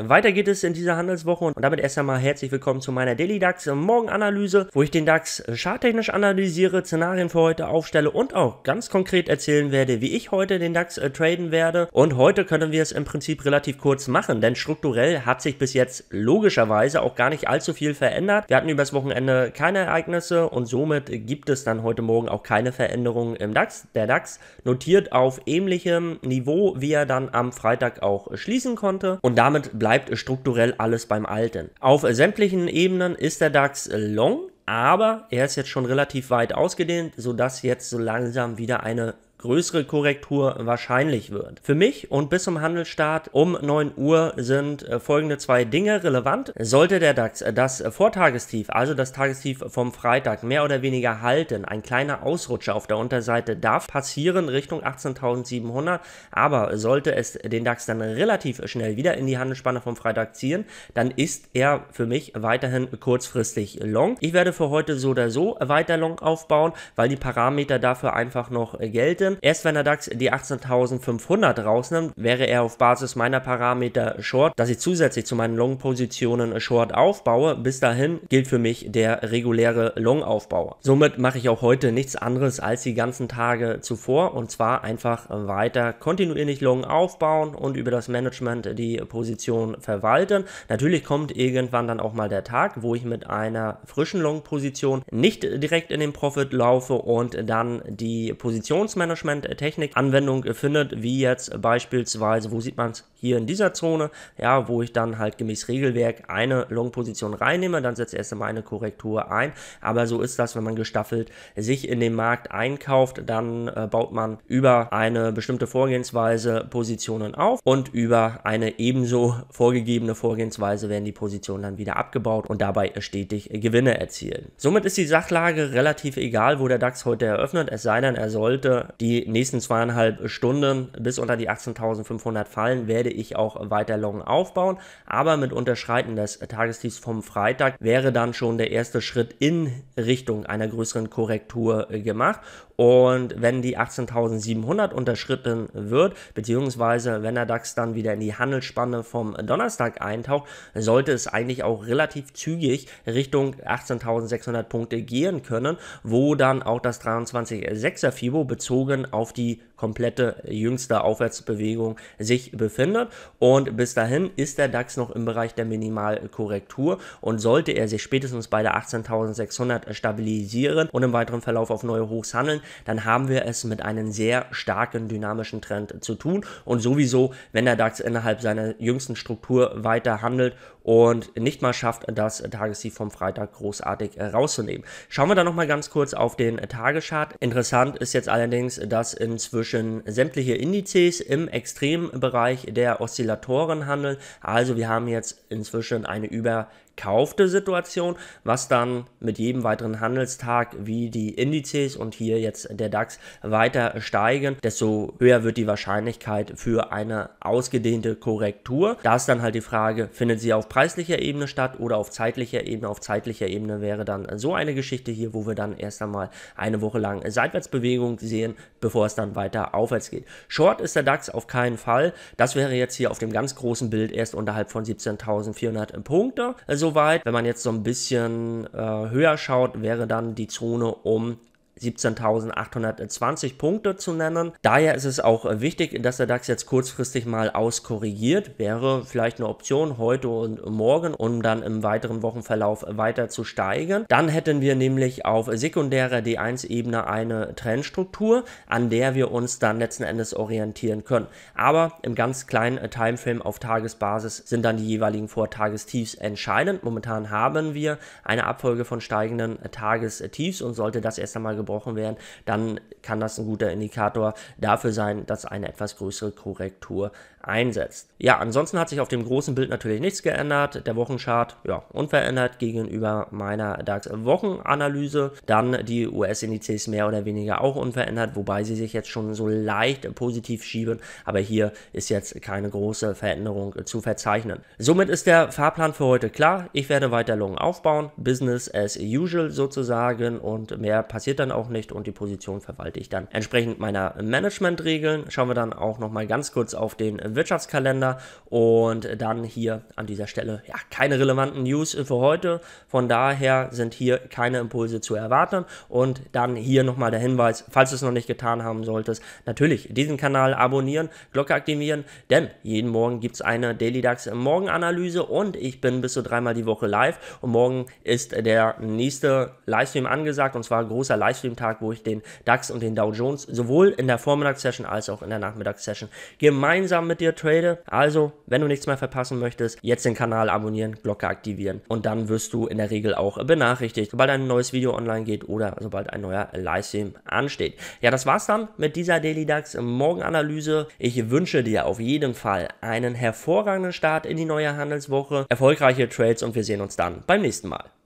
Weiter geht es in dieser Handelswoche und damit erst einmal herzlich willkommen zu meiner Daily DAX Morgenanalyse, wo ich den DAX charttechnisch analysiere, Szenarien für heute aufstelle und auch ganz konkret erzählen werde, wie ich heute den DAX äh, traden werde. Und heute können wir es im Prinzip relativ kurz machen, denn strukturell hat sich bis jetzt logischerweise auch gar nicht allzu viel verändert. Wir hatten übers Wochenende keine Ereignisse und somit gibt es dann heute Morgen auch keine Veränderungen im DAX. Der DAX notiert auf ähnlichem Niveau, wie er dann am Freitag auch schließen konnte und damit bleibt bleibt strukturell alles beim Alten. Auf äh, sämtlichen Ebenen ist der DAX äh, long, aber er ist jetzt schon relativ weit ausgedehnt, sodass jetzt so langsam wieder eine größere Korrektur wahrscheinlich wird. Für mich und bis zum Handelsstart um 9 Uhr sind äh, folgende zwei Dinge relevant. Sollte der DAX äh, das Vortagestief, also das Tagestief vom Freitag, mehr oder weniger halten, ein kleiner Ausrutscher auf der Unterseite darf passieren Richtung 18.700, aber sollte es den DAX dann relativ schnell wieder in die Handelsspanne vom Freitag ziehen, dann ist er für mich weiterhin kurzfristig long. Ich werde für heute so oder so weiter long aufbauen, weil die Parameter dafür einfach noch äh, gelten Punkte. Erst wenn der DAX die 18.500 rausnimmt, wäre er auf Basis meiner Parameter Short, dass ich zusätzlich zu meinen Long-Positionen Short aufbaue. Bis dahin gilt für mich der reguläre Long-Aufbau. Somit mache ich auch heute nichts anderes als die ganzen Tage zuvor und zwar einfach weiter kontinuierlich Long aufbauen und über das Management die Position verwalten. Natürlich kommt irgendwann dann auch mal der Tag, wo ich mit einer frischen Long-Position nicht direkt in den Profit laufe und dann die Positionsmanagement Management-Technik-Anwendung findet, wie jetzt beispielsweise, wo sieht man es hier in dieser Zone, ja, wo ich dann halt gemäß Regelwerk eine Long-Position reinnehme, dann setze erst einmal eine Korrektur ein, aber so ist das, wenn man gestaffelt sich in den Markt einkauft, dann äh, baut man über eine bestimmte Vorgehensweise Positionen auf und über eine ebenso vorgegebene Vorgehensweise werden die Positionen dann wieder abgebaut und dabei stetig Gewinne erzielen. Somit ist die Sachlage relativ egal, wo der DAX heute eröffnet, es sei denn, er sollte die die nächsten zweieinhalb Stunden bis unter die 18.500 fallen, werde ich auch weiter Long aufbauen. Aber mit Unterschreiten des Tagestiefs vom Freitag wäre dann schon der erste Schritt in Richtung einer größeren Korrektur äh, gemacht. Und wenn die 18.700 unterschritten wird, beziehungsweise wenn der DAX dann wieder in die Handelsspanne vom Donnerstag eintaucht, sollte es eigentlich auch relativ zügig Richtung 18.600 Punkte gehen können, wo dann auch das 23.6er FIBO bezogen auf die komplette jüngste Aufwärtsbewegung sich befindet. Und bis dahin ist der DAX noch im Bereich der Minimalkorrektur und sollte er sich spätestens bei der 18.600 stabilisieren und im weiteren Verlauf auf neue Hochs handeln, dann haben wir es mit einem sehr starken dynamischen Trend zu tun. Und sowieso, wenn der DAX innerhalb seiner jüngsten Struktur weiter handelt und nicht mal schafft, das Tagessieg vom Freitag großartig äh, rauszunehmen. Schauen wir dann nochmal ganz kurz auf den Tageschart. Interessant ist jetzt allerdings, dass inzwischen inzwischen sämtliche Indizes im Extrembereich der Oszillatoren handeln. Also wir haben jetzt inzwischen eine überkaufte Situation, was dann mit jedem weiteren Handelstag wie die Indizes und hier jetzt der DAX weiter steigen, desto höher wird die Wahrscheinlichkeit für eine ausgedehnte Korrektur. Da ist dann halt die Frage, findet sie auf preislicher Ebene statt oder auf zeitlicher Ebene? Auf zeitlicher Ebene wäre dann so eine Geschichte hier, wo wir dann erst einmal eine Woche lang Seitwärtsbewegung sehen, bevor es dann weiter weiter aufwärts geht. Short ist der DAX auf keinen Fall. Das wäre jetzt hier auf dem ganz großen Bild erst unterhalb von 17.400 Punkte. Soweit. Wenn man jetzt so ein bisschen äh, höher schaut, wäre dann die Zone um 17.820 Punkte zu nennen. Daher ist es auch wichtig, dass der DAX jetzt kurzfristig mal auskorrigiert. Wäre vielleicht eine Option heute und morgen, um dann im weiteren Wochenverlauf weiter zu steigen. Dann hätten wir nämlich auf sekundärer D1-Ebene eine Trendstruktur, an der wir uns dann letzten Endes orientieren können. Aber im ganz kleinen Timeframe auf Tagesbasis sind dann die jeweiligen Vortagestiefs entscheidend. Momentan haben wir eine Abfolge von steigenden Tagestiefs und sollte das erst einmal gebraucht gebrochen werden, dann kann das ein guter Indikator dafür sein, dass eine etwas größere Korrektur einsetzt. Ja, ansonsten hat sich auf dem großen Bild natürlich nichts geändert. Der Wochenchart, ja, unverändert gegenüber meiner DAX-Wochenanalyse. Dann die US-Indizes mehr oder weniger auch unverändert, wobei sie sich jetzt schon so leicht positiv schieben. Aber hier ist jetzt keine große Veränderung zu verzeichnen. Somit ist der Fahrplan für heute klar. Ich werde weiter Long aufbauen. Business as usual sozusagen. Und mehr passiert dann auch nicht. Und die Position verwalte ich dann entsprechend meiner Managementregeln. Schauen wir dann auch nochmal ganz kurz auf den Wirtschaftskalender. Und dann hier an dieser Stelle ja, keine relevanten News für heute. Von daher sind hier keine Impulse zu erwarten. Und dann hier nochmal der Hinweis, falls du es noch nicht getan haben solltest, natürlich diesen Kanal abonnieren, Glocke aktivieren, denn jeden Morgen gibt es eine Daily DAX Morgenanalyse und ich bin bis zu dreimal die Woche live. Und morgen ist der nächste Livestream angesagt und zwar großer Livestream-Tag, wo ich den DAX und den Dow Jones sowohl in der Vormittagssession als auch in der Nachmittagssession gemeinsam mit mit dir trade. Also, wenn du nichts mehr verpassen möchtest, jetzt den Kanal abonnieren, Glocke aktivieren und dann wirst du in der Regel auch benachrichtigt, sobald ein neues Video online geht oder sobald ein neuer Livestream ansteht. Ja, das war's dann mit dieser Daily DAX Morgenanalyse. Ich wünsche dir auf jeden Fall einen hervorragenden Start in die neue Handelswoche, erfolgreiche Trades und wir sehen uns dann beim nächsten Mal.